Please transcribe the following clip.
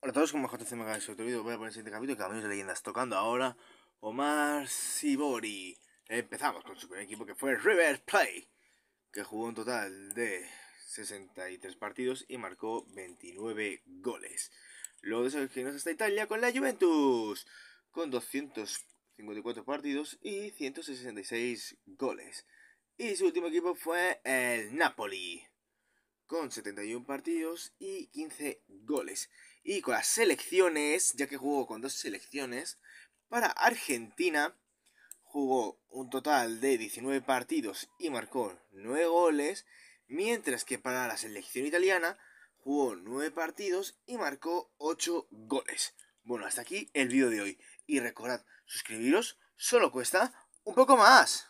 Hola a todos, como te me en otro vídeo, voy a poner el siguiente capítulo Caminos de Leyendas, tocando ahora Omar Sibori. Empezamos con su primer equipo que fue River Play, que jugó un total de 63 partidos y marcó 29 goles. Luego desafió hasta Italia con la Juventus, con 254 partidos y 166 goles. Y su último equipo fue el Napoli, con 71 partidos y 15 goles y con las selecciones, ya que jugó con dos selecciones, para Argentina jugó un total de 19 partidos y marcó 9 goles, mientras que para la selección italiana jugó 9 partidos y marcó 8 goles. Bueno, hasta aquí el vídeo de hoy. Y recordad, suscribiros solo cuesta un poco más.